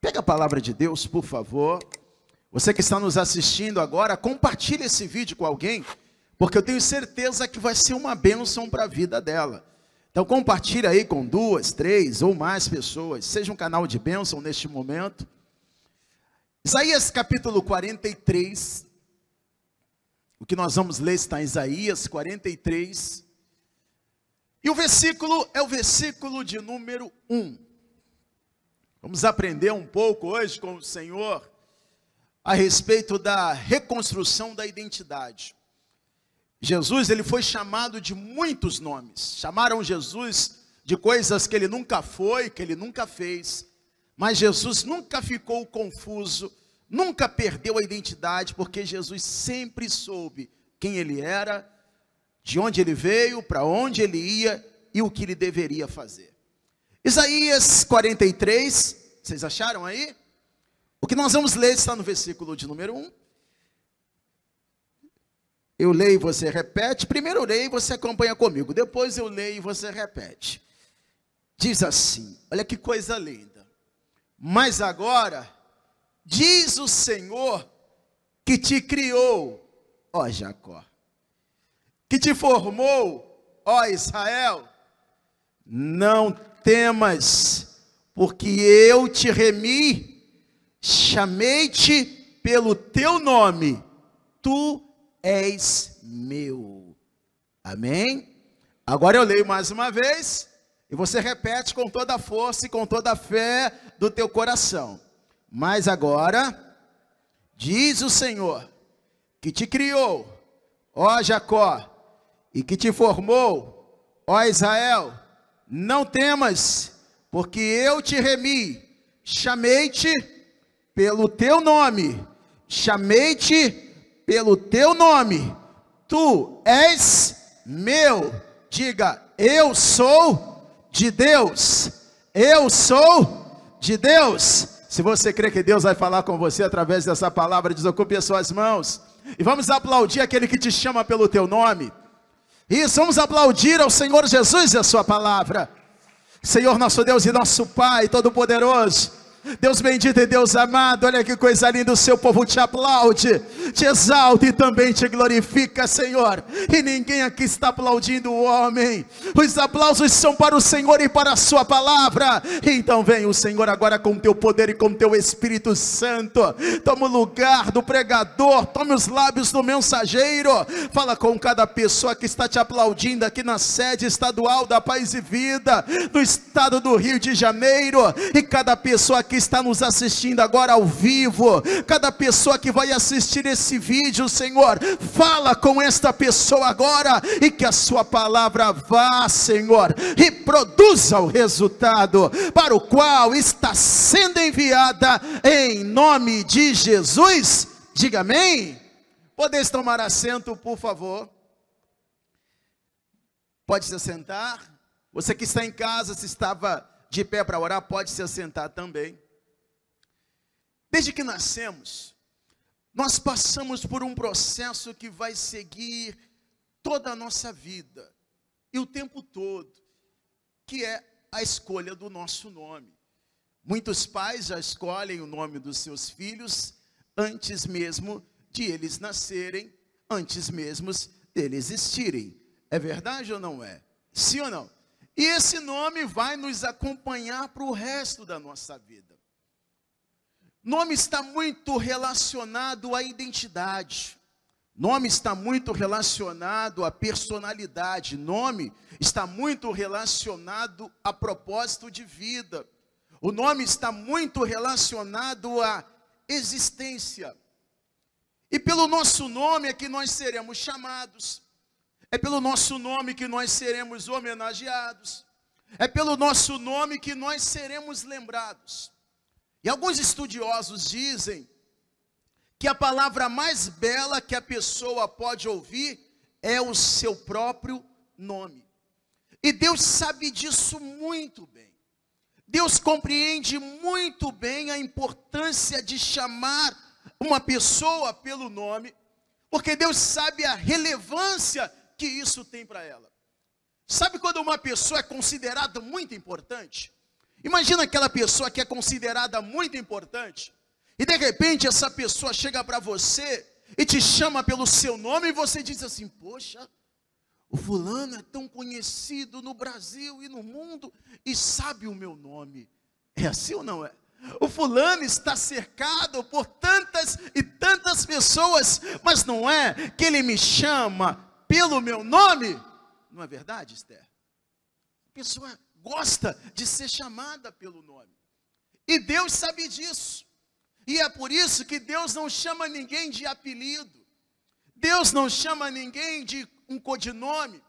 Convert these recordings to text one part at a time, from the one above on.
Pega a palavra de Deus, por favor. Você que está nos assistindo agora, compartilhe esse vídeo com alguém, porque eu tenho certeza que vai ser uma bênção para a vida dela. Então compartilhe aí com duas, três ou mais pessoas. Seja um canal de bênção neste momento. Isaías capítulo 43. O que nós vamos ler está em Isaías 43. E o versículo é o versículo de número 1. Vamos aprender um pouco hoje com o Senhor a respeito da reconstrução da identidade. Jesus, ele foi chamado de muitos nomes. Chamaram Jesus de coisas que ele nunca foi, que ele nunca fez. Mas Jesus nunca ficou confuso, nunca perdeu a identidade, porque Jesus sempre soube quem ele era, de onde ele veio, para onde ele ia e o que ele deveria fazer. Isaías 43, vocês acharam aí? O que nós vamos ler está no versículo de número 1. Eu leio e você repete. Primeiro eu leio e você acompanha comigo. Depois eu leio e você repete. Diz assim: Olha que coisa linda. Mas agora, diz o Senhor que te criou, ó Jacó, que te formou, ó Israel, não temas, porque eu te remi, chamei-te pelo teu nome, tu és meu. Amém? Agora eu leio mais uma vez e você repete com toda a força e com toda a fé do teu coração. Mas agora, diz o Senhor, que te criou, ó Jacó, e que te formou, ó Israel não temas, porque eu te remi, chamei-te pelo teu nome, chamei-te pelo teu nome, tu és meu. Diga, eu sou de Deus, eu sou de Deus. Se você crê que Deus vai falar com você através dessa palavra, desocupe as suas mãos e vamos aplaudir aquele que te chama pelo teu nome. Isso, vamos aplaudir ao Senhor Jesus e a sua palavra. Senhor nosso Deus e nosso Pai Todo-Poderoso, Deus bendito e Deus amado, olha que coisa linda, o seu povo te aplaude, te exalta e também te glorifica, Senhor. E ninguém aqui está aplaudindo o homem. Os aplausos são para o Senhor e para a sua palavra. Então vem o Senhor agora com teu poder e com teu Espírito Santo. Toma o lugar do pregador, tome os lábios do mensageiro. Fala com cada pessoa que está te aplaudindo aqui na sede estadual da Paz e Vida, no estado do Rio de Janeiro, e cada pessoa que está nos assistindo agora ao vivo, cada pessoa que vai assistir esse vídeo, Senhor, fala com esta pessoa agora e que a sua palavra vá, Senhor, e produza o resultado para o qual está sendo enviada em nome de Jesus. Diga amém. Podeis tomar assento, por favor. Pode se assentar. Você que está em casa, se estava de pé para orar, pode se assentar também. Desde que nascemos, nós passamos por um processo que vai seguir toda a nossa vida e o tempo todo, que é a escolha do nosso nome. Muitos pais já escolhem o nome dos seus filhos antes mesmo de eles nascerem, antes mesmo deles existirem. É verdade ou não é? Sim ou não? E esse nome vai nos acompanhar para o resto da nossa vida. Nome está muito relacionado à identidade. Nome está muito relacionado à personalidade. Nome está muito relacionado a propósito de vida. O nome está muito relacionado à existência. E pelo nosso nome é que nós seremos chamados. É pelo nosso nome que nós seremos homenageados. É pelo nosso nome que nós seremos lembrados. E alguns estudiosos dizem que a palavra mais bela que a pessoa pode ouvir é o seu próprio nome. E Deus sabe disso muito bem. Deus compreende muito bem a importância de chamar uma pessoa pelo nome, porque Deus sabe a relevância que isso tem para ela. Sabe quando uma pessoa é considerada muito importante? Imagina aquela pessoa que é considerada muito importante, e de repente essa pessoa chega para você e te chama pelo seu nome, e você diz assim: Poxa, o fulano é tão conhecido no Brasil e no mundo, e sabe o meu nome. É assim ou não é? O fulano está cercado por tantas e tantas pessoas, mas não é que ele me chama pelo meu nome? Não é verdade, Esther? A pessoa gosta de ser chamada pelo nome. E Deus sabe disso. E é por isso que Deus não chama ninguém de apelido. Deus não chama ninguém de um codinome.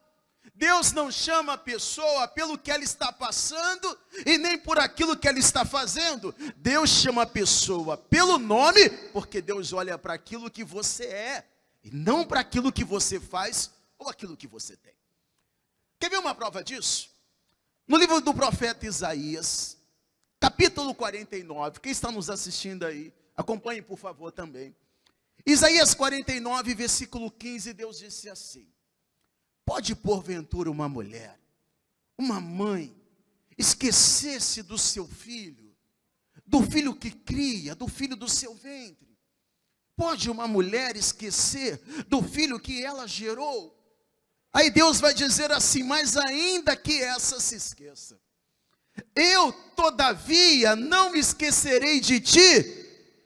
Deus não chama a pessoa pelo que ela está passando e nem por aquilo que ela está fazendo. Deus chama a pessoa pelo nome, porque Deus olha para aquilo que você é e não para aquilo que você faz ou aquilo que você tem. Quer ver uma prova disso? No livro do profeta Isaías, capítulo 49, quem está nos assistindo aí, acompanhe por favor também. Isaías 49, versículo 15, Deus disse assim: Pode porventura uma mulher, uma mãe, esquecer-se do seu filho, do filho que cria, do filho do seu ventre? Pode uma mulher esquecer do filho que ela gerou? Aí Deus vai dizer assim: Mas ainda que essa se esqueça, eu todavia não me esquecerei de ti,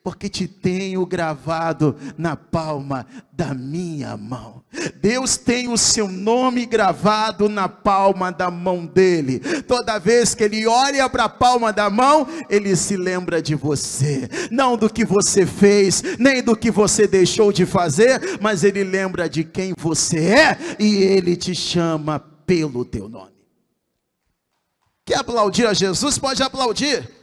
porque te tenho gravado na palma da minha mão. Deus tem o seu nome gravado na palma da mão dele. Toda vez que ele olha para a palma da mão, ele se lembra de você, não do que você fez, nem do que você deixou de fazer, mas ele lembra de quem você é e ele te chama pelo teu nome. Quer aplaudir a Jesus? Pode aplaudir.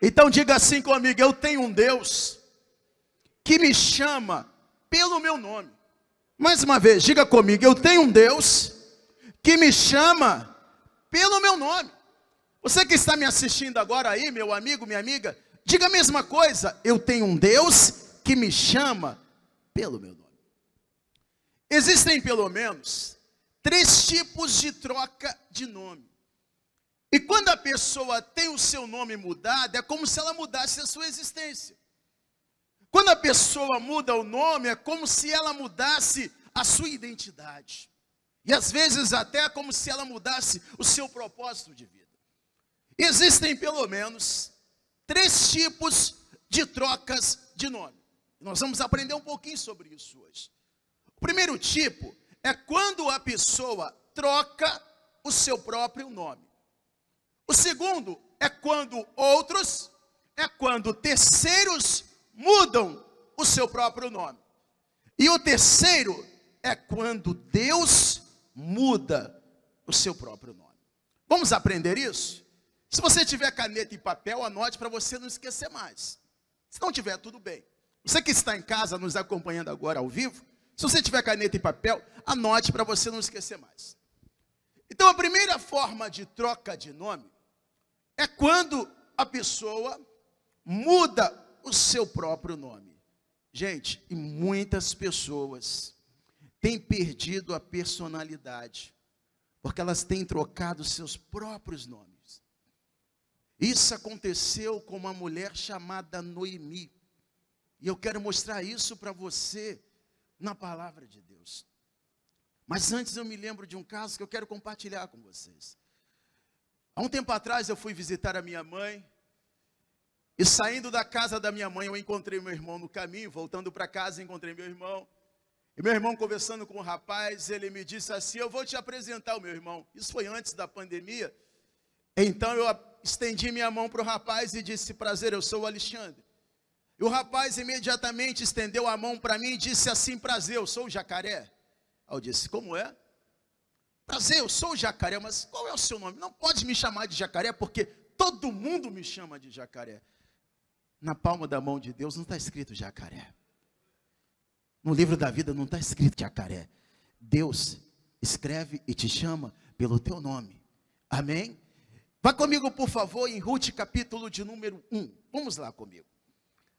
Então diga assim comigo: eu tenho um Deus que me chama pelo meu nome. Mais uma vez, diga comigo: eu tenho um Deus que me chama pelo meu nome. Você que está me assistindo agora aí, meu amigo, minha amiga, diga a mesma coisa: eu tenho um Deus que me chama pelo meu nome. Existem pelo menos três tipos de troca de nome pessoa tem o seu nome mudado, é como se ela mudasse a sua existência. Quando a pessoa muda o nome, é como se ela mudasse a sua identidade. E às vezes até é como se ela mudasse o seu propósito de vida. Existem pelo menos três tipos de trocas de nome. Nós vamos aprender um pouquinho sobre isso hoje. O primeiro tipo é quando a pessoa troca o seu próprio nome. O segundo é quando outros, é quando terceiros mudam o seu próprio nome. E o terceiro é quando Deus muda o seu próprio nome. Vamos aprender isso? Se você tiver caneta e papel, anote para você não esquecer mais. Se não tiver, tudo bem. Você que está em casa nos acompanhando agora ao vivo, se você tiver caneta e papel, anote para você não esquecer mais. Então, a primeira forma de troca de nome é quando a pessoa muda o seu próprio nome. Gente, e muitas pessoas têm perdido a personalidade, porque elas têm trocado seus próprios nomes. Isso aconteceu com uma mulher chamada Noemi. E eu quero mostrar isso para você na palavra de Deus. Mas antes eu me lembro de um caso que eu quero compartilhar com vocês. Há um tempo atrás eu fui visitar a minha mãe. E saindo da casa da minha mãe, eu encontrei meu irmão no caminho. Voltando para casa, encontrei meu irmão. E meu irmão, conversando com o um rapaz, ele me disse assim: Eu vou te apresentar o meu irmão. Isso foi antes da pandemia. Então eu estendi minha mão para o rapaz e disse: Prazer, eu sou o Alexandre. E o rapaz imediatamente estendeu a mão para mim e disse assim: Prazer, eu sou o jacaré. Eu disse: Como é? Prazer, eu sou o jacaré, mas qual é o seu nome? Não pode me chamar de jacaré, porque todo mundo me chama de jacaré. Na palma da mão de Deus não está escrito jacaré. No livro da vida não está escrito jacaré. Deus escreve e te chama pelo teu nome. Amém? Vá comigo, por favor, em Ruth, capítulo de número 1. Vamos lá comigo.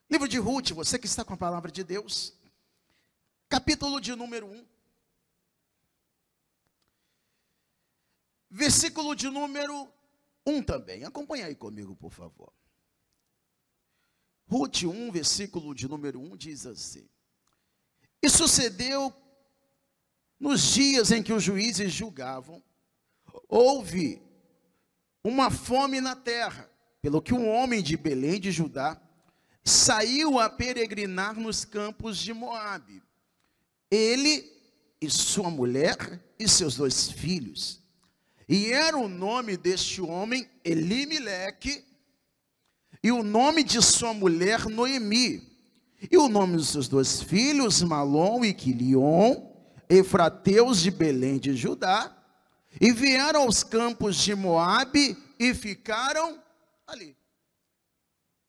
Livro de Ruth, você que está com a palavra de Deus. Capítulo de número 1. versículo de número 1 também. Acompanha aí comigo, por favor. Ruth 1, versículo de número 1 diz assim: E sucedeu nos dias em que os juízes julgavam, houve uma fome na terra, pelo que um homem de Belém de Judá saiu a peregrinar nos campos de Moabe. Ele e sua mulher e seus dois filhos e era o nome deste homem Elimeleque, e o nome de sua mulher Noemi, e o nome dos seus dois filhos Malom e Quilion, efrateus de Belém de Judá, e vieram aos campos de Moabe e ficaram ali.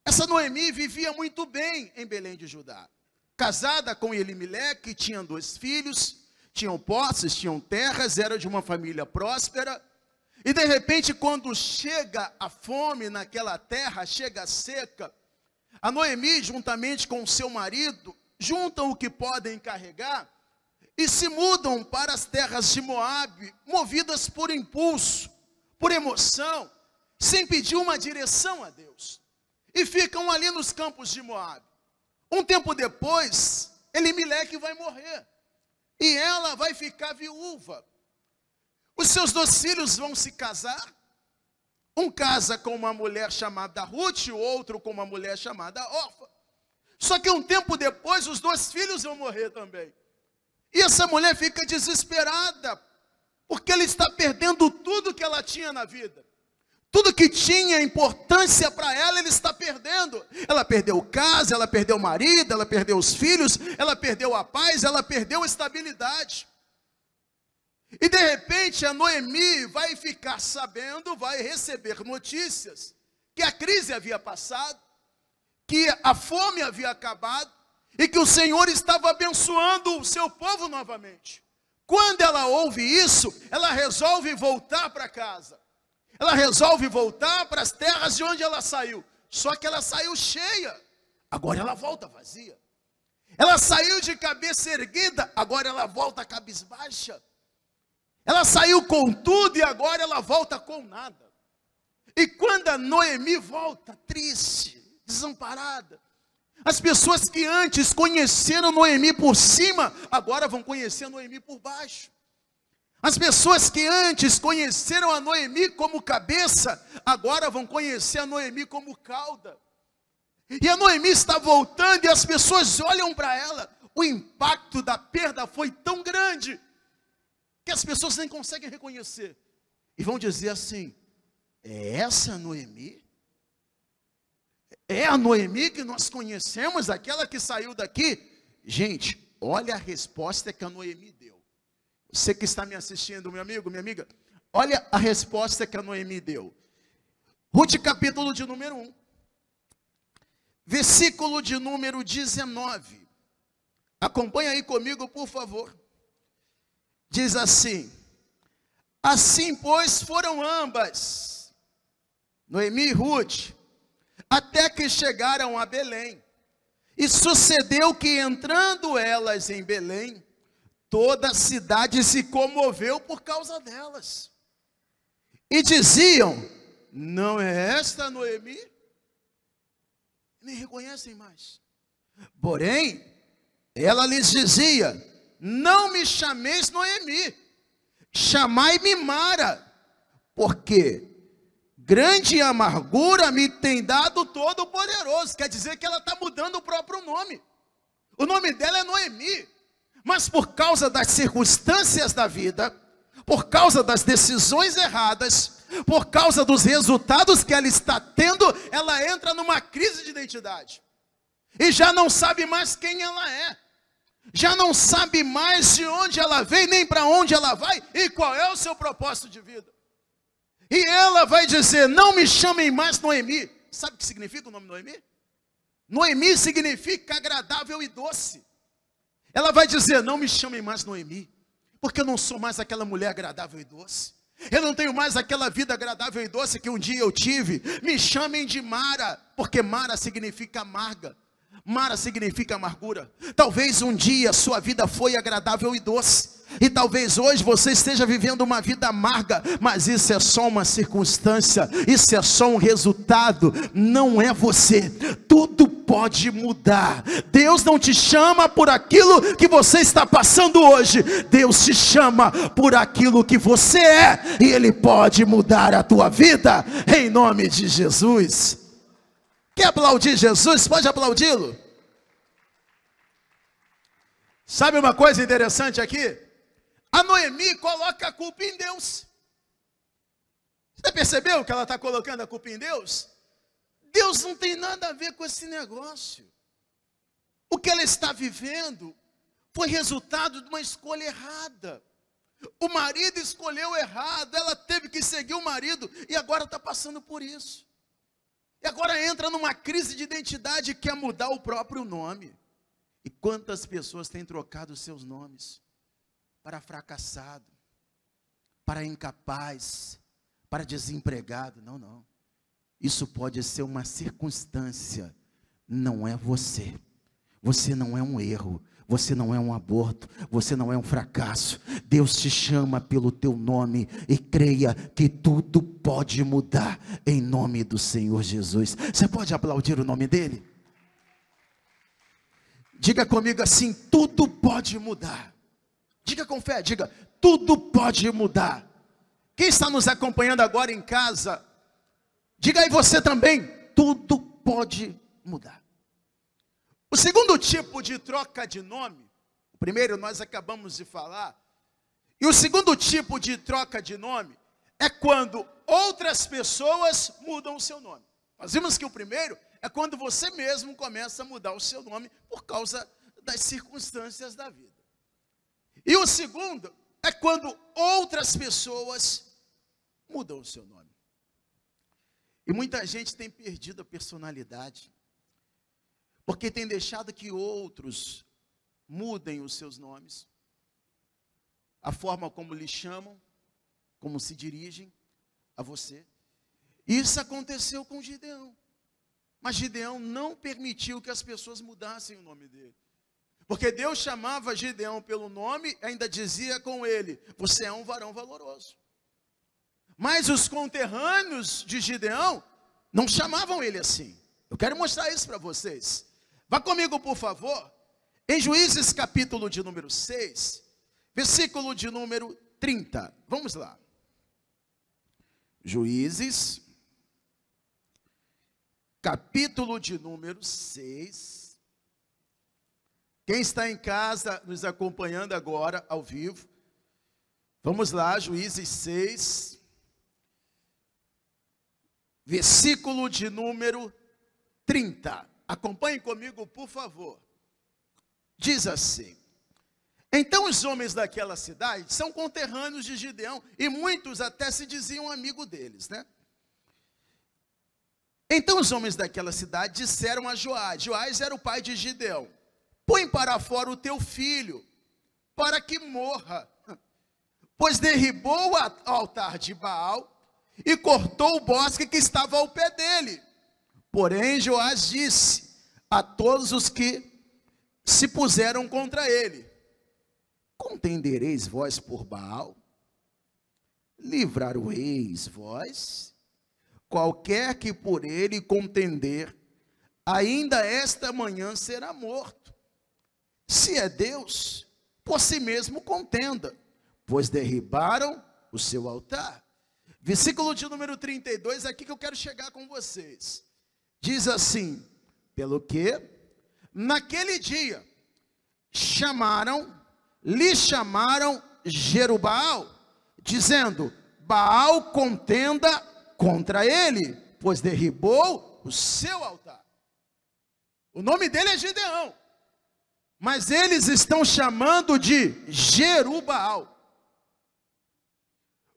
Essa Noemi vivia muito bem em Belém de Judá. Casada com Elimeleque, tinha dois filhos, tinham posses, tinham terras, era de uma família próspera. E de repente, quando chega a fome naquela terra, chega a seca, a Noemi, juntamente com seu marido, juntam o que podem carregar e se mudam para as terras de Moabe, movidas por impulso, por emoção, sem pedir uma direção a Deus. E ficam ali nos campos de Moabe. Um tempo depois, Elimeleque vai morrer. E ela vai ficar viúva. Os seus dois filhos vão se casar. Um casa com uma mulher chamada Ruth, o outro com uma mulher chamada Orfa. Só que um tempo depois, os dois filhos vão morrer também. E essa mulher fica desesperada, porque ela está perdendo tudo que ela tinha na vida. Tudo que tinha importância para ela, ele está perdendo. Ela perdeu casa, ela perdeu marido, ela perdeu os filhos, ela perdeu a paz, ela perdeu a estabilidade. E de repente a Noemi vai ficar sabendo, vai receber notícias que a crise havia passado, que a fome havia acabado e que o Senhor estava abençoando o seu povo novamente. Quando ela ouve isso, ela resolve voltar para casa. Ela resolve voltar para as terras de onde ela saiu. Só que ela saiu cheia. Agora ela volta vazia. Ela saiu de cabeça erguida, agora ela volta cabisbaixa. Ela saiu com tudo e agora ela volta com nada. E quando a Noemi volta, triste, desamparada, as pessoas que antes conheceram Noemi por cima, agora vão conhecer Noemi por baixo. As pessoas que antes conheceram a Noemi como cabeça, agora vão conhecer a Noemi como cauda. E a Noemi está voltando e as pessoas olham para ela. O impacto da perda foi tão grande que as pessoas nem conseguem reconhecer. E vão dizer assim: é essa Noemi? É a Noemi que nós conhecemos, aquela que saiu daqui? Gente, olha a resposta que a Noemi deu. Você que está me assistindo, meu amigo, minha amiga, olha a resposta que a Noemi deu. Ruth, capítulo de número 1, versículo de número 19. Acompanha aí comigo, por favor diz assim: Assim, pois, foram ambas, Noemi e Ruth, até que chegaram a Belém. E sucedeu que, entrando elas em Belém, toda a cidade se comoveu por causa delas. E diziam: Não é esta Noemi? Nem reconhecem mais. Porém, ela lhes dizia: não me chameis Noemi, chamai-me Mara, porque grande amargura me tem dado todo o poderoso. Quer dizer que ela está mudando o próprio nome. O nome dela é Noemi, mas por causa das circunstâncias da vida, por causa das decisões erradas, por causa dos resultados que ela está tendo, ela entra numa crise de identidade e já não sabe mais quem ela é já não sabe mais de onde ela vem nem para onde ela vai e qual é o seu propósito de vida. E ela vai dizer: Não me chamem mais Noemi. Sabe o que significa o nome Noemi? Noemi significa agradável e doce. Ela vai dizer: Não me chamem mais Noemi, porque eu não sou mais aquela mulher agradável e doce. Eu não tenho mais aquela vida agradável e doce que um dia eu tive. Me chamem de Mara, porque Mara significa amarga. Mara significa amargura. Talvez um dia sua vida foi agradável e doce. E talvez hoje você esteja vivendo uma vida amarga, mas isso é só uma circunstância, isso é só um resultado, não é você. Tudo pode mudar. Deus não te chama por aquilo que você está passando hoje, Deus te chama por aquilo que você é, e Ele pode mudar a tua vida, em nome de Jesus. Quer aplaudir Jesus? Pode aplaudi-lo. Sabe uma coisa interessante aqui? A Noemi coloca a culpa em Deus. Você percebeu que ela está colocando a culpa em Deus? Deus não tem nada a ver com esse negócio. O que ela está vivendo foi resultado de uma escolha errada. O marido escolheu errado, ela teve que seguir o marido e agora está passando por isso. E agora entra numa crise de identidade e quer mudar o próprio nome. E quantas pessoas têm trocado seus nomes para fracassado, para incapaz, para desempregado? Não, não. Isso pode ser uma circunstância, não é você. Você não é um erro, você não é um aborto, você não é um fracasso. Deus te chama pelo teu nome e creia que tudo pode mudar em nome do Senhor Jesus. Você pode aplaudir o nome dele? Diga comigo assim: tudo pode mudar. Diga com fé, diga: tudo pode mudar. Quem está nos acompanhando agora em casa, diga aí você também: tudo pode mudar. O segundo tipo de troca de nome, o primeiro nós acabamos de falar, e o segundo tipo de troca de nome é quando outras pessoas mudam o seu nome. Nós vimos que o primeiro é quando você mesmo começa a mudar o seu nome por causa das circunstâncias da vida. E o segundo é quando outras pessoas mudam o seu nome. E muita gente tem perdido a personalidade porque tem deixado que outros mudem os seus nomes, a forma como lhe chamam, como se dirigem a você. Isso aconteceu com Gideão. Mas Gideão não permitiu que as pessoas mudassem o nome dele. Porque Deus chamava Gideão pelo nome, ainda dizia com ele: Você é um varão valoroso. Mas os conterrâneos de Gideão não chamavam ele assim. Eu quero mostrar isso para vocês. Vá comigo, por favor, em Juízes capítulo de número 6, versículo de número 30. Vamos lá. Juízes, capítulo de número 6. Quem está em casa nos acompanhando agora ao vivo, vamos lá, Juízes 6, versículo de número 30. Acompanhe comigo, por favor. Diz assim: Então os homens daquela cidade são conterrâneos de Gideão, e muitos até se diziam amigo deles, né? Então os homens daquela cidade disseram a Joás: Joás era o pai de Gideão. Põe para fora o teu filho, para que morra. Pois derribou o altar de Baal e cortou o bosque que estava ao pé dele. Porém, Joás disse a todos os que se puseram contra ele: Contendereis vós por Baal? Livrar-o-eis vós? Qualquer que por ele contender, ainda esta manhã será morto. Se é Deus, por si mesmo contenda, pois derribaram o seu altar. Versículo de número 32, é aqui que eu quero chegar com vocês diz assim: pelo que naquele dia chamaram, lhe chamaram Jerubal, dizendo: Baal contenda contra ele, pois derribou o seu altar. O nome dele é Gideão, mas eles estão chamando de Jerubal.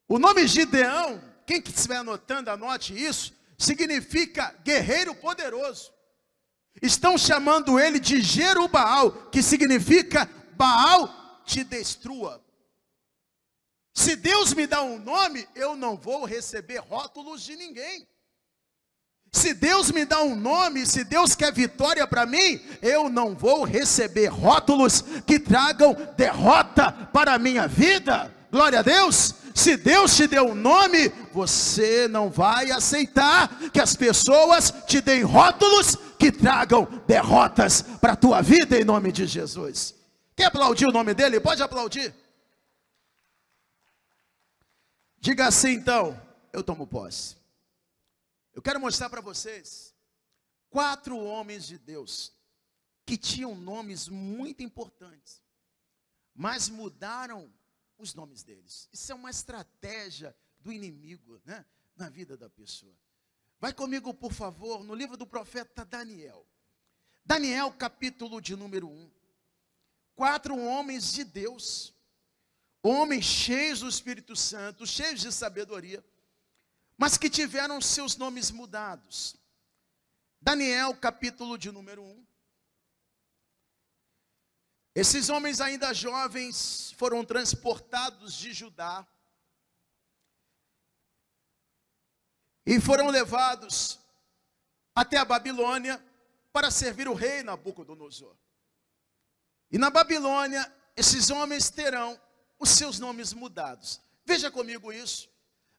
O nome Gideão, quem que estiver anotando, anote isso significa guerreiro poderoso. Estão chamando ele de Jerubal, que significa Baal te destrua. Se Deus me dá um nome, eu não vou receber rótulos de ninguém. Se Deus me dá um nome, se Deus quer vitória para mim, eu não vou receber rótulos que tragam derrota para a minha vida. Glória a Deus. Se Deus te deu um nome, você não vai aceitar que as pessoas te deem rótulos que tragam derrotas para a tua vida em nome de Jesus. Quer aplaudir o nome dele? Pode aplaudir. Diga assim então, eu tomo posse. Eu quero mostrar para vocês quatro homens de Deus que tinham nomes muito importantes, mas mudaram os nomes deles. Isso é uma estratégia do inimigo né, na vida da pessoa. Vai comigo, por favor, no livro do profeta Daniel. Daniel, capítulo de número 1. Quatro homens de Deus, homens cheios do Espírito Santo, cheios de sabedoria, mas que tiveram seus nomes mudados. Daniel, capítulo de número 1. Esses homens, ainda jovens, foram transportados de Judá e foram levados até a Babilônia para servir o rei Nabucodonosor. E na Babilônia, esses homens terão os seus nomes mudados. Veja comigo isso.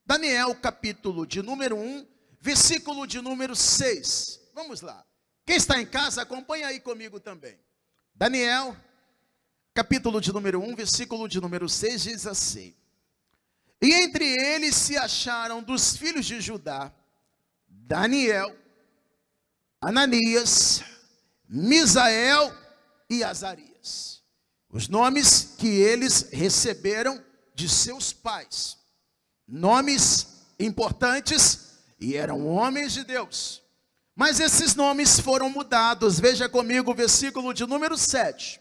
Daniel, capítulo de número 1, versículo de número 6. Vamos lá. Quem está em casa, acompanha aí comigo também. Daniel, capítulo de número 1, versículo de número 6 diz assim: E entre eles se acharam dos filhos de Judá Daniel, Ananias, Misael e Azarias. Os nomes que eles receberam de seus pais. Nomes importantes e eram homens de Deus. Mas esses nomes foram mudados. Veja comigo o versículo de número 7.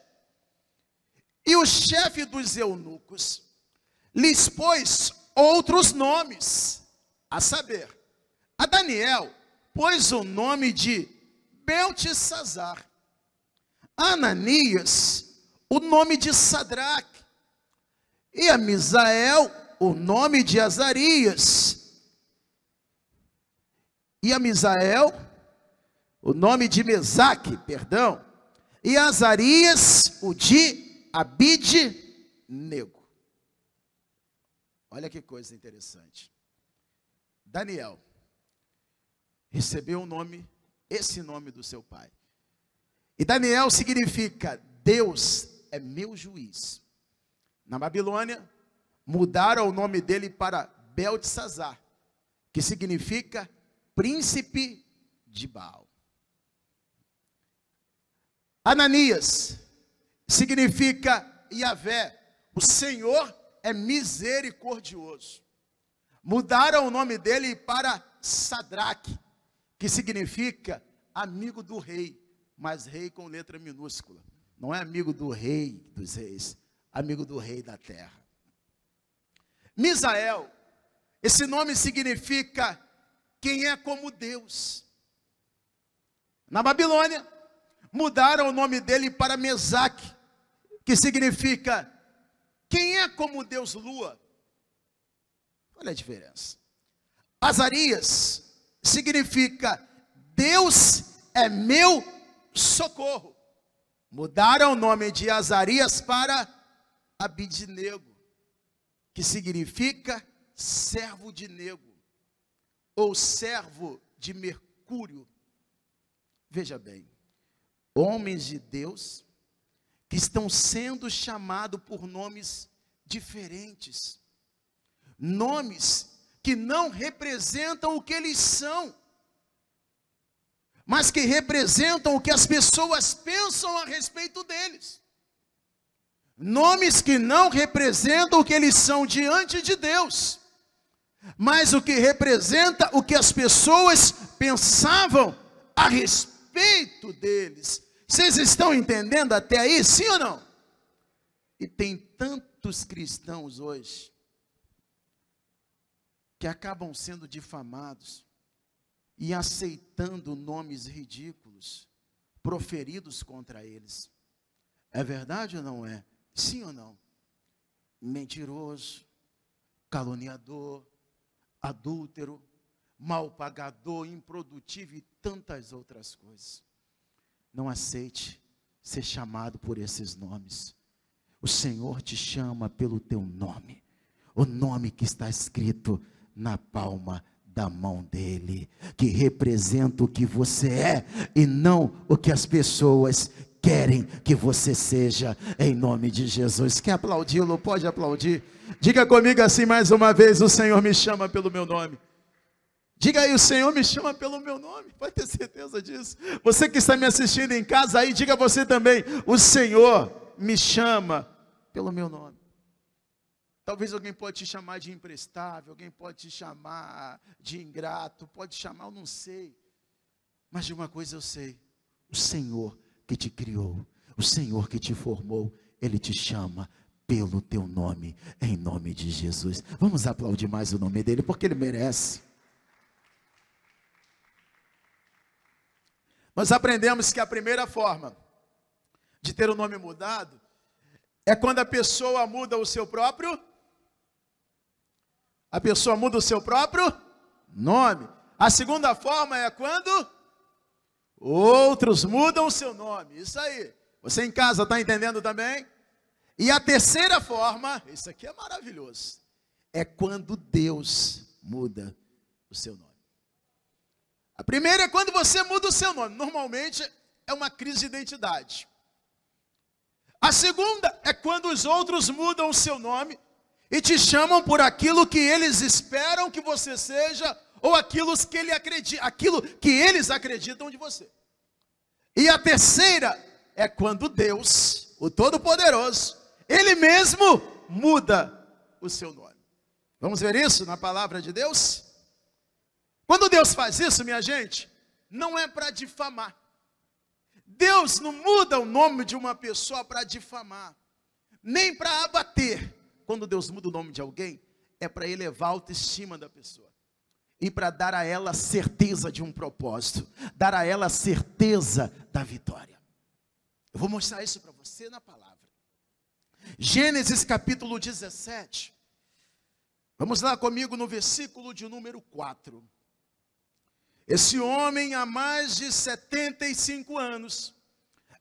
E o chefe dos eunucos lhes pôs outros nomes, a saber, a Daniel pôs o nome de Beltesazar, a Ananias o nome de Sadraque, e a Misael o nome de Azarias, e a Misael o nome de Mesaque, perdão, e Azarias o de Abide nego. Olha que coisa interessante. Daniel recebeu o nome, esse nome do seu pai. E Daniel significa Deus é meu juiz. Na Babilônia, mudaram o nome dele para Beltesazar, que significa príncipe de Baal. Ananias significa Yahvé, o Senhor é misericordioso. Mudaram o nome dele para Sadraque, que significa amigo do rei, mas rei com letra minúscula. Não é amigo do rei dos reis, amigo do rei da terra. Misael, esse nome significa quem é como Deus. Na Babilônia, mudaram o nome dele para Mesaque, que significa quem é como Deus Lua? Olha a diferença. Azarias significa Deus é meu socorro. Mudaram o nome de Azarias para Abidnego, que significa servo de nego ou servo de Mercúrio. Veja bem, homens de Deus estão sendo chamados por nomes diferentes, nomes que não representam o que eles são, mas que representam o que as pessoas pensam a respeito deles. Nomes que não representam o que eles são diante de Deus, mas o que representa o que as pessoas pensavam a respeito deles, vocês estão entendendo até aí? Sim ou não? E tem tantos cristãos hoje que acabam sendo difamados e aceitando nomes ridículos proferidos contra eles. É verdade ou não é? Sim ou não? Mentiroso, caluniador, adúltero, mal pagador, improdutivo e tantas outras coisas. Não aceite ser chamado por esses nomes. O Senhor te chama pelo teu nome, o nome que está escrito na palma da mão dele, que representa o que você é e não o que as pessoas querem que você seja, em nome de Jesus. Quer aplaudi-lo? Pode aplaudir. Diga comigo assim mais uma vez: o Senhor me chama pelo meu nome. Diga aí, o Senhor me chama pelo meu nome, pode ter certeza disso. Você que está me assistindo em casa aí, diga você também: o Senhor me chama pelo meu nome. Talvez alguém pode te chamar de imprestável, alguém pode te chamar de ingrato, pode chamar, eu não sei. Mas de uma coisa eu sei: o Senhor que te criou, o Senhor que te formou, ele te chama pelo teu nome, em nome de Jesus. Vamos aplaudir mais o nome dele, porque ele merece. Nós aprendemos que a primeira forma de ter o nome mudado é quando a pessoa muda o seu próprio a pessoa muda o seu próprio nome. A segunda forma é quando outros mudam o seu nome. Isso aí. Você em casa está entendendo também? E a terceira forma, isso aqui é maravilhoso, é quando Deus muda o seu nome. A primeira é quando você muda o seu nome. Normalmente é uma crise de identidade. A segunda é quando os outros mudam o seu nome e te chamam por aquilo que eles esperam que você seja ou aquilo que, ele acredita, aquilo que eles acreditam de você. E a terceira é quando Deus, o Todo-Poderoso, Ele mesmo muda o seu nome. Vamos ver isso na palavra de Deus? Quando Deus faz isso, minha gente, não é para difamar. Deus não muda o nome de uma pessoa para difamar, nem para abater. Quando Deus muda o nome de alguém, é para elevar a autoestima da pessoa e para dar a ela certeza de um propósito, dar a ela certeza da vitória. Eu vou mostrar isso para você na palavra. Gênesis capítulo 17. Vamos lá comigo no versículo de número 4. Esse homem, há mais de 75 anos,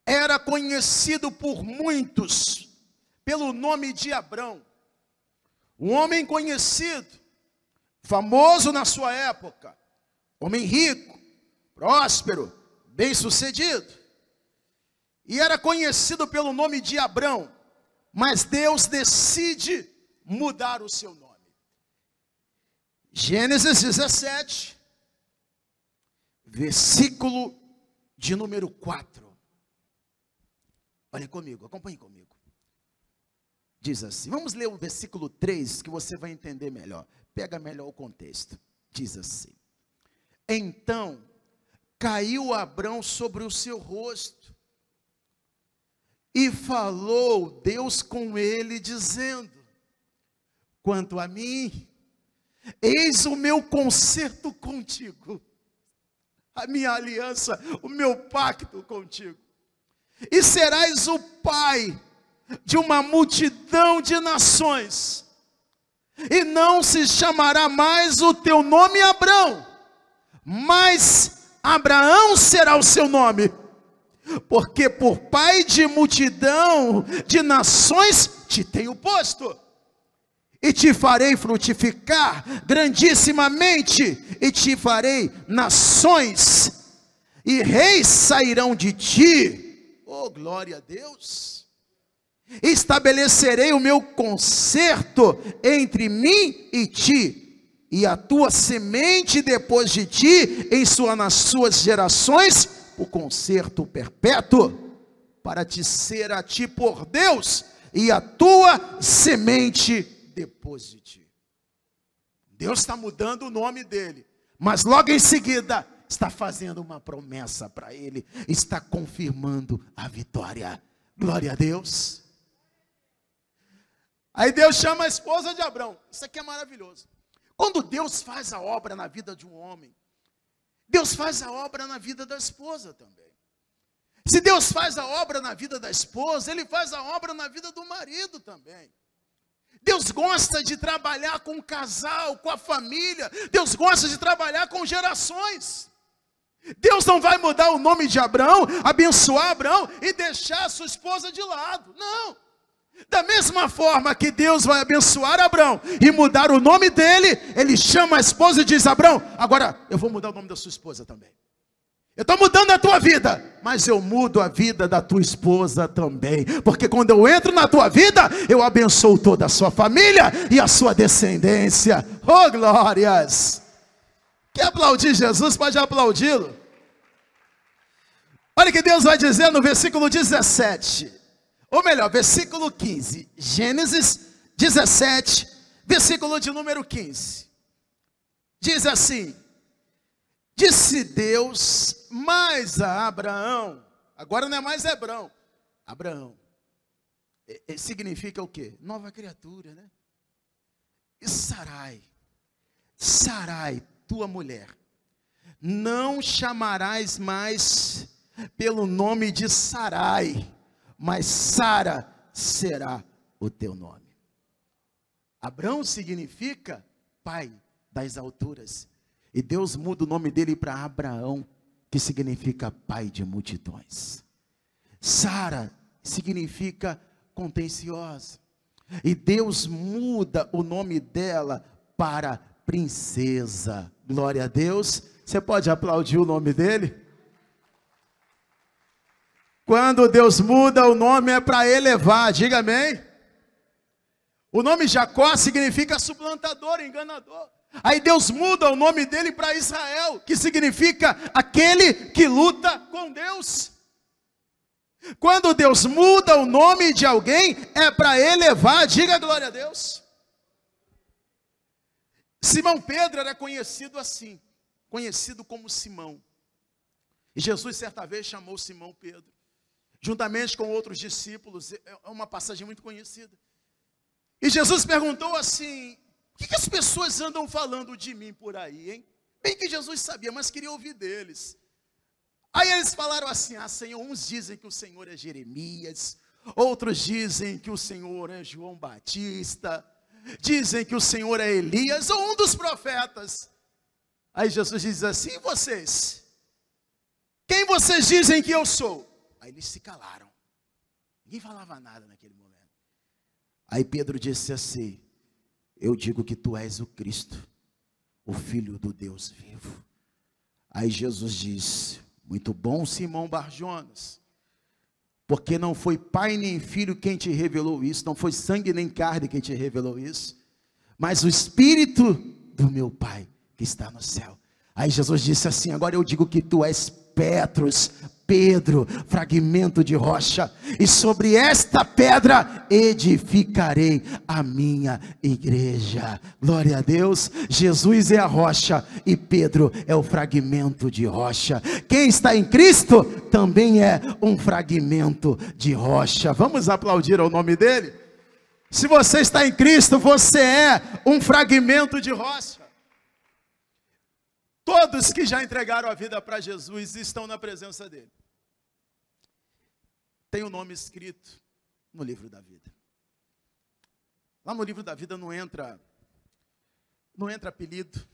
era conhecido por muitos pelo nome de Abrão. Um homem conhecido, famoso na sua época, homem rico, próspero, bem-sucedido. E era conhecido pelo nome de Abrão, mas Deus decide mudar o seu nome. Gênesis 17, versículo de número 4. Olhem comigo, acompanhem comigo. Diz assim: vamos ler o versículo 3 que você vai entender melhor. Pega melhor o contexto. Diz assim: Então caiu Abrão sobre o seu rosto, e falou Deus com ele, dizendo: Quanto a mim, eis o meu conserto contigo a minha aliança, o meu pacto contigo. E serás o pai de uma multidão de nações, e não se chamará mais o teu nome Abrão, mas Abraão será o seu nome, porque por pai de multidão de nações te tenho posto e te farei frutificar grandissimamente, e te farei nações, e reis sairão de ti. Oh, glória a Deus! Estabelecerei o meu concerto entre mim e ti, e a tua semente depois de ti, em sua, nas suas gerações, o concerto perpétuo, para te ser a ti por Deus, e a tua semente Deposit. Deus está mudando o nome dele, mas logo em seguida está fazendo uma promessa para ele, está confirmando a vitória. Glória a Deus. Aí Deus chama a esposa de Abraão. Isso aqui é maravilhoso. Quando Deus faz a obra na vida de um homem, Deus faz a obra na vida da esposa também. Se Deus faz a obra na vida da esposa, Ele faz a obra na vida do marido também. Deus gosta de trabalhar com o casal, com a família. Deus gosta de trabalhar com gerações. Deus não vai mudar o nome de Abraão, abençoar Abraão e deixar a sua esposa de lado. Não. Da mesma forma que Deus vai abençoar Abraão e mudar o nome dele, ele chama a esposa e diz: Abraão, agora eu vou mudar o nome da sua esposa também. Eu estou mudando a tua vida mas eu mudo a vida da tua esposa também, porque quando eu entro na tua vida, eu abençoo toda a sua família e a sua descendência. Oh, glórias! Quer aplaudir Jesus? Pode aplaudi-lo. Olha que Deus vai dizer no versículo 17, ou melhor, versículo 15, Gênesis 17, versículo de número 15. Diz assim: Disse Deus mais a Abraão, agora não é mais Hebrão, Abraão. E, e significa o quê? Nova criatura, né? E Sarai, Sarai, tua mulher, não chamarás mais pelo nome de Sarai, mas Sara será o teu nome. Abraão significa pai das alturas. E Deus muda o nome dele para Abraão, que significa pai de multidões. Sara significa contenciosa. E Deus muda o nome dela para princesa. Glória a Deus. Você pode aplaudir o nome dele? Quando Deus muda o nome é para elevar, diga amém. O nome Jacó significa suplantador, enganador. Aí Deus muda o nome dele para Israel, que significa aquele que luta com Deus. Quando Deus muda o nome de alguém, é para elevar, diga glória a Deus. Simão Pedro era conhecido assim, conhecido como Simão. E Jesus certa vez chamou Simão Pedro, juntamente com outros discípulos, é, é uma passagem muito conhecida. E Jesus perguntou assim: o que, que as pessoas andam falando de mim por aí, hein? Bem que Jesus sabia, mas queria ouvir deles. Aí eles falaram assim: Ah, Senhor, uns dizem que o Senhor é Jeremias, outros dizem que o Senhor é João Batista, dizem que o Senhor é Elias ou um dos profetas. Aí Jesus diz assim: e vocês? Quem vocês dizem que eu sou? Aí eles se calaram. Ninguém falava nada naquele momento. Aí Pedro disse assim: eu digo que tu és o Cristo, o Filho do Deus vivo. Aí Jesus disse: Muito bom, Simão Barjonas, porque não foi pai nem filho quem te revelou isso, não foi sangue nem carne quem te revelou isso, mas o Espírito do meu Pai que está no céu. Aí Jesus disse assim: Agora eu digo que tu és Petros, Pedro, fragmento de rocha, e sobre esta pedra edificarei a minha igreja. Glória a Deus, Jesus é a rocha e Pedro é o fragmento de rocha. Quem está em Cristo também é um fragmento de rocha. Vamos aplaudir ao nome dele? Se você está em Cristo, você é um fragmento de rocha. Todos que já entregaram a vida para Jesus estão na presença dele. Tem o um nome escrito no livro da vida. Lá no livro da vida não entra não entra apelido.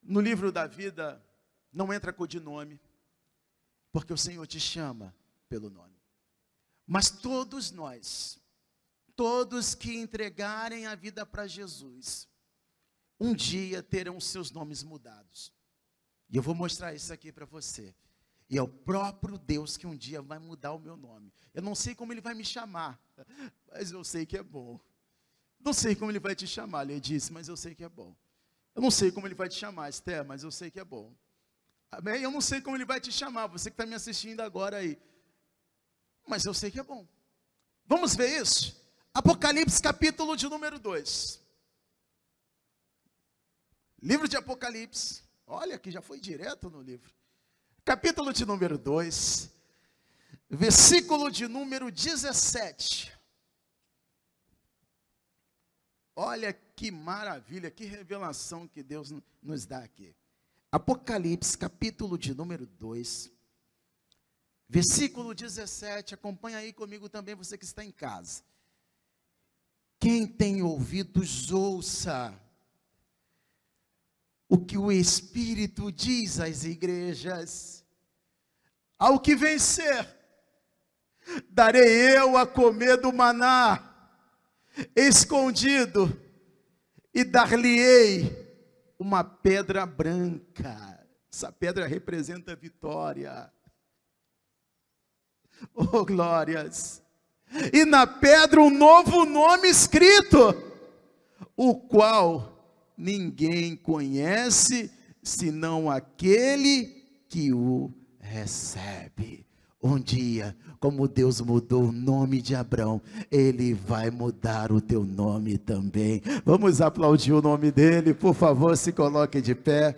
No livro da vida não entra codinome, porque o Senhor te chama pelo nome. Mas todos nós, todos que entregarem a vida para Jesus, um dia terão seus nomes mudados. E eu vou mostrar isso aqui para você. E é o próprio Deus que um dia vai mudar o meu nome. Eu não sei como ele vai me chamar, mas eu sei que é bom. Não sei como ele vai te chamar, ele disse, mas eu sei que é bom. Eu não sei como ele vai te chamar, Esther, mas eu sei que é bom. Amém? Eu não sei como ele vai te chamar, você que está me assistindo agora aí. Mas eu sei que é bom. Vamos ver isso? Apocalipse capítulo de número 2. Livro de Apocalipse. Olha que já foi direto no livro. Capítulo de número 2, versículo de número 17. Olha que maravilha, que revelação que Deus nos dá aqui. Apocalipse, capítulo de número 2, versículo 17. Acompanha aí comigo também, você que está em casa. Quem tem ouvidos, ouça o que o Espírito diz às igrejas. Ao que vencer, darei eu a comer do maná escondido e dar-lhe-ei uma pedra branca. Essa pedra representa a vitória. Oh, glórias! E na pedra um novo nome escrito, o qual ninguém conhece senão aquele que o recebe. Um dia, como Deus mudou o nome de Abraão, Ele vai mudar o teu nome também. Vamos aplaudir o nome dele, por favor, se coloque de pé.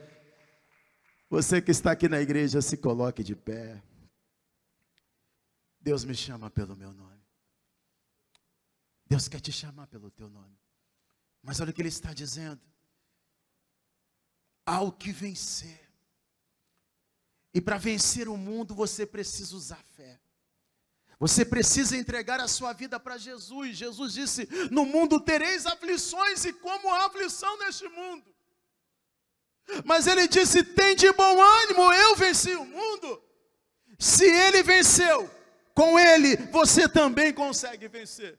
Você que está aqui na igreja, se coloque de pé. Deus me chama pelo meu nome. Deus quer te chamar pelo teu nome. Mas olha o que Ele está dizendo: ao que vencer. E para vencer o mundo, você precisa usar fé. Você precisa entregar a sua vida para Jesus. Jesus disse: No mundo tereis aflições, e como há aflição neste mundo. Mas ele disse: Tem de bom ânimo, eu venci o mundo. Se ele venceu, com ele você também consegue vencer.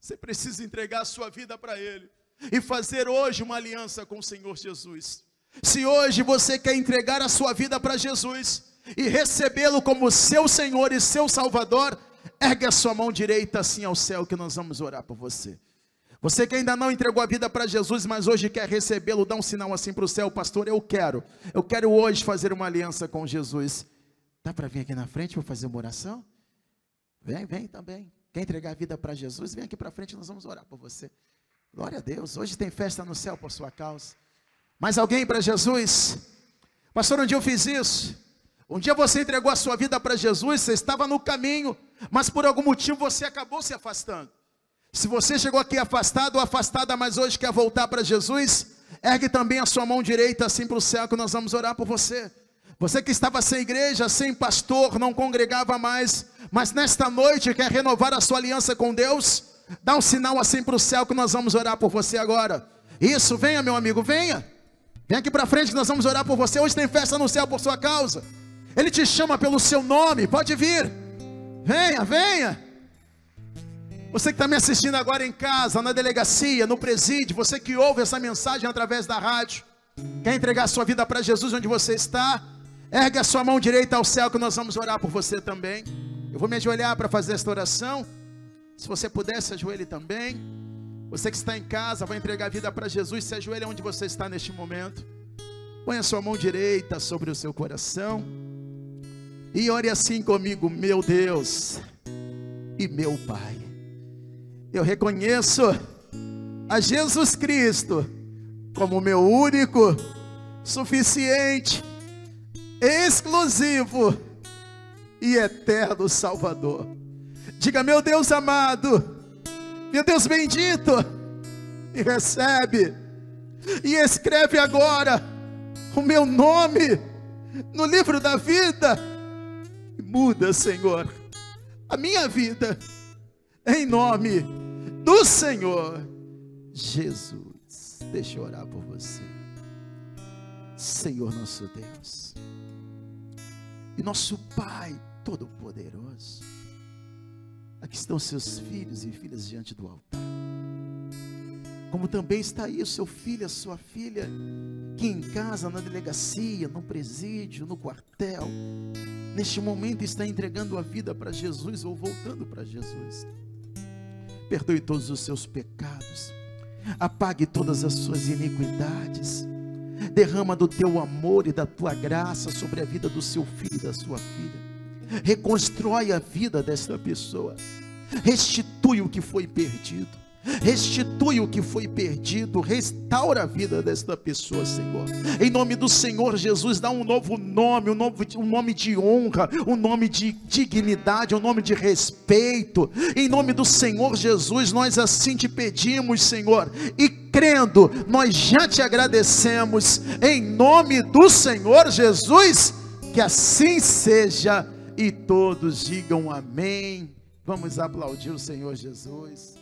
Você precisa entregar a sua vida para ele e fazer hoje uma aliança com o Senhor Jesus. Se hoje você quer entregar a sua vida para Jesus e recebê-lo como seu Senhor e seu Salvador, ergue a sua mão direita assim ao céu que nós vamos orar por você. Você que ainda não entregou a vida para Jesus, mas hoje quer recebê-lo, dá um sinal assim para o céu, pastor, eu quero. Eu quero hoje fazer uma aliança com Jesus. Dá para vir aqui na frente para fazer uma oração? Vem, vem também. Quer entregar a vida para Jesus? Vem aqui para frente, nós vamos orar por você. Glória a Deus. Hoje tem festa no céu por sua causa. Mais alguém para Jesus? Pastor, um dia eu fiz isso. Um dia você entregou a sua vida para Jesus, você estava no caminho, mas por algum motivo você acabou se afastando. Se você chegou aqui afastado ou afastada, mas hoje quer voltar para Jesus, ergue também a sua mão direita assim para o céu que nós vamos orar por você. Você que estava sem igreja, sem pastor, não congregava mais, mas nesta noite quer renovar a sua aliança com Deus, dá um sinal assim para o céu que nós vamos orar por você agora. Isso, venha meu amigo, venha. Vem aqui para frente que nós vamos orar por você. Hoje tem festa no céu por sua causa. Ele te chama pelo seu nome. Pode vir. Venha, venha. Você que está me assistindo agora em casa, na delegacia, no presídio, você que ouve essa mensagem através da rádio, quer entregar sua vida para Jesus onde você está, ergue a sua mão direita ao céu que nós vamos orar por você também. Eu vou me ajoelhar para fazer esta oração. Se você pudesse, ajoelhe também. Você que está em casa, vai entregar a vida para Jesus, se ajoelha onde você está neste momento. Põe a sua mão direita sobre o seu coração e ore assim comigo, meu Deus e meu Pai. Eu reconheço a Jesus Cristo como meu único, suficiente, exclusivo e eterno Salvador. Diga, meu Deus amado, meu Deus bendito, e recebe, e escreve agora o meu nome no livro da vida, muda, Senhor, a minha vida, em nome do Senhor Jesus. Deixa eu orar por você, Senhor nosso Deus, e nosso Pai Todo-Poderoso Aqui estão seus filhos e filhas diante do altar. Como também está aí o seu filho, a sua filha, que em casa, na delegacia, no presídio, no quartel, neste momento está entregando a vida para Jesus ou voltando para Jesus. Perdoe todos os seus pecados, apague todas as suas iniquidades, derrama do teu amor e da tua graça sobre a vida do seu filho e da sua filha reconstrói a vida dessa pessoa, restitui o que foi perdido, restitui o que foi perdido, restaura a vida desta pessoa, Senhor. Em nome do Senhor Jesus, dá um novo nome, um, novo, um nome de honra, um nome de dignidade, um nome de respeito. Em nome do Senhor Jesus, nós assim te pedimos, Senhor, e crendo, nós já te agradecemos, em nome do Senhor Jesus, que assim seja e todos digam amém. Vamos aplaudir o Senhor Jesus.